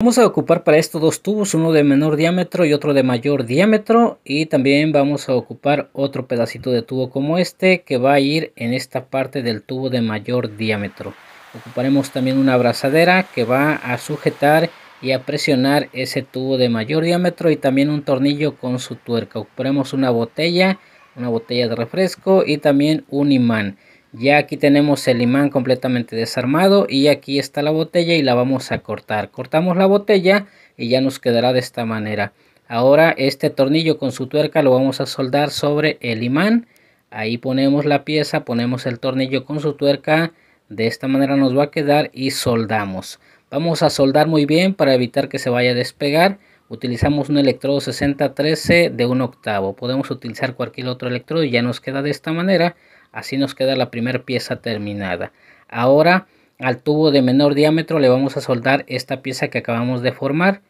Vamos a ocupar para esto dos tubos, uno de menor diámetro y otro de mayor diámetro y también vamos a ocupar otro pedacito de tubo como este que va a ir en esta parte del tubo de mayor diámetro. Ocuparemos también una abrazadera que va a sujetar y a presionar ese tubo de mayor diámetro y también un tornillo con su tuerca. Ocuparemos una botella, una botella de refresco y también un imán. Ya aquí tenemos el imán completamente desarmado y aquí está la botella y la vamos a cortar. Cortamos la botella y ya nos quedará de esta manera. Ahora este tornillo con su tuerca lo vamos a soldar sobre el imán. Ahí ponemos la pieza, ponemos el tornillo con su tuerca. De esta manera nos va a quedar y soldamos. Vamos a soldar muy bien para evitar que se vaya a despegar. Utilizamos un electrodo 6013 de un octavo. Podemos utilizar cualquier otro electrodo y ya nos queda de esta manera. Así nos queda la primera pieza terminada. Ahora al tubo de menor diámetro le vamos a soldar esta pieza que acabamos de formar.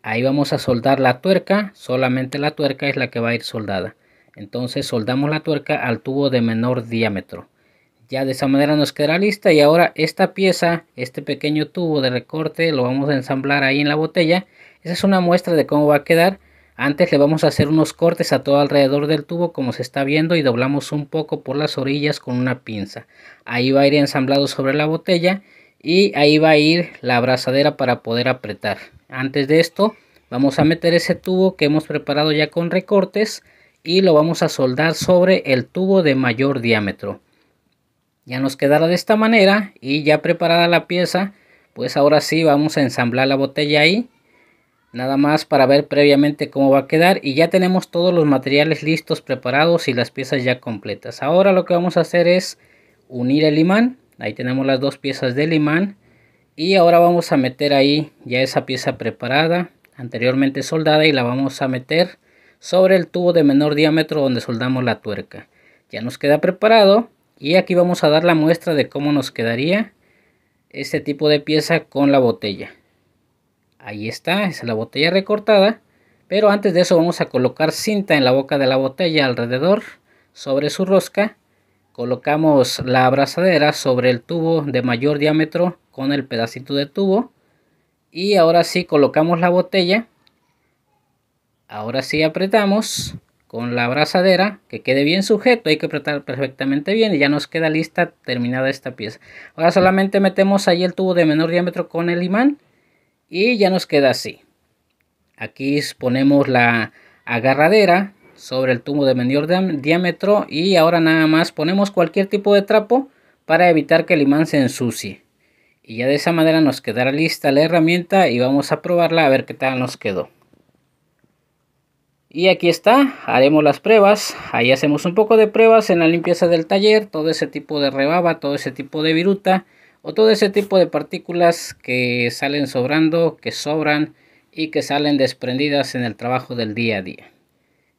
Ahí vamos a soldar la tuerca, solamente la tuerca es la que va a ir soldada. Entonces soldamos la tuerca al tubo de menor diámetro. Ya de esa manera nos quedará lista y ahora esta pieza, este pequeño tubo de recorte lo vamos a ensamblar ahí en la botella. Esa es una muestra de cómo va a quedar. Antes le vamos a hacer unos cortes a todo alrededor del tubo como se está viendo y doblamos un poco por las orillas con una pinza. Ahí va a ir ensamblado sobre la botella y ahí va a ir la abrazadera para poder apretar. Antes de esto vamos a meter ese tubo que hemos preparado ya con recortes y lo vamos a soldar sobre el tubo de mayor diámetro. Ya nos quedará de esta manera y ya preparada la pieza pues ahora sí vamos a ensamblar la botella ahí nada más para ver previamente cómo va a quedar y ya tenemos todos los materiales listos preparados y las piezas ya completas ahora lo que vamos a hacer es unir el imán ahí tenemos las dos piezas del imán y ahora vamos a meter ahí ya esa pieza preparada anteriormente soldada y la vamos a meter sobre el tubo de menor diámetro donde soldamos la tuerca ya nos queda preparado y aquí vamos a dar la muestra de cómo nos quedaría este tipo de pieza con la botella Ahí está, es la botella recortada. Pero antes de eso vamos a colocar cinta en la boca de la botella alrededor, sobre su rosca. Colocamos la abrazadera sobre el tubo de mayor diámetro con el pedacito de tubo. Y ahora sí colocamos la botella. Ahora sí apretamos con la abrazadera que quede bien sujeto. Hay que apretar perfectamente bien y ya nos queda lista terminada esta pieza. Ahora solamente metemos ahí el tubo de menor diámetro con el imán y ya nos queda así. Aquí ponemos la agarradera sobre el tubo de menor diámetro y ahora nada más ponemos cualquier tipo de trapo para evitar que el imán se ensucie. Y ya de esa manera nos quedará lista la herramienta y vamos a probarla a ver qué tal nos quedó. Y aquí está, haremos las pruebas, ahí hacemos un poco de pruebas en la limpieza del taller, todo ese tipo de rebaba, todo ese tipo de viruta o todo ese tipo de partículas que salen sobrando, que sobran y que salen desprendidas en el trabajo del día a día.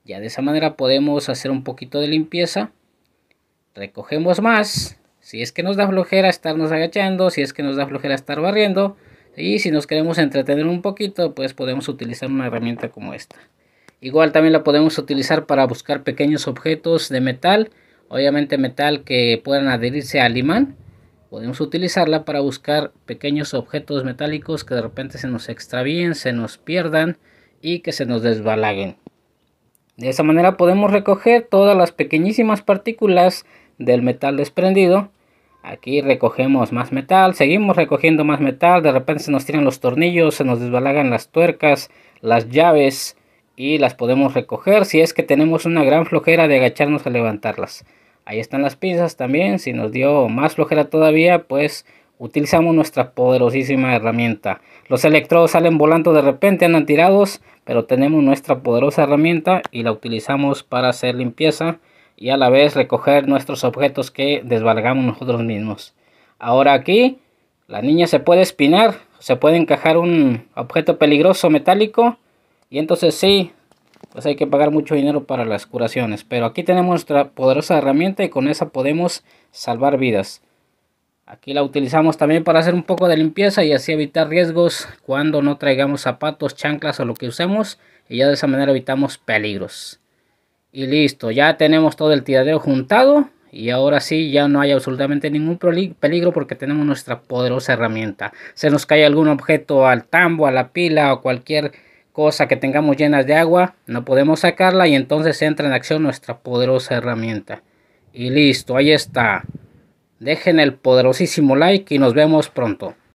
Ya de esa manera podemos hacer un poquito de limpieza. Recogemos más. Si es que nos da flojera estarnos agachando, si es que nos da flojera estar barriendo. Y si nos queremos entretener un poquito, pues podemos utilizar una herramienta como esta. Igual también la podemos utilizar para buscar pequeños objetos de metal. Obviamente metal que puedan adherirse al imán Podemos utilizarla para buscar pequeños objetos metálicos que de repente se nos extravíen, se nos pierdan y que se nos desbalaguen. De esa manera podemos recoger todas las pequeñísimas partículas del metal desprendido. Aquí recogemos más metal, seguimos recogiendo más metal, de repente se nos tiran los tornillos, se nos desbalagan las tuercas, las llaves y las podemos recoger si es que tenemos una gran flojera de agacharnos a levantarlas. Ahí están las pinzas también. Si nos dio más flojera todavía, pues utilizamos nuestra poderosísima herramienta. Los electrodos salen volando de repente, andan tirados, pero tenemos nuestra poderosa herramienta y la utilizamos para hacer limpieza y a la vez recoger nuestros objetos que desvalgamos nosotros mismos. Ahora aquí la niña se puede espinar, se puede encajar un objeto peligroso metálico y entonces sí, pues hay que pagar mucho dinero para las curaciones. Pero aquí tenemos nuestra poderosa herramienta y con esa podemos salvar vidas. Aquí la utilizamos también para hacer un poco de limpieza y así evitar riesgos cuando no traigamos zapatos, chanclas o lo que usemos. Y ya de esa manera evitamos peligros. Y listo, ya tenemos todo el tiradero juntado. Y ahora sí, ya no hay absolutamente ningún peligro porque tenemos nuestra poderosa herramienta. Se nos cae algún objeto al tambo, a la pila o cualquier cosa que tengamos llenas de agua, no podemos sacarla y entonces entra en acción nuestra poderosa herramienta. Y listo, ahí está. Dejen el poderosísimo like y nos vemos pronto.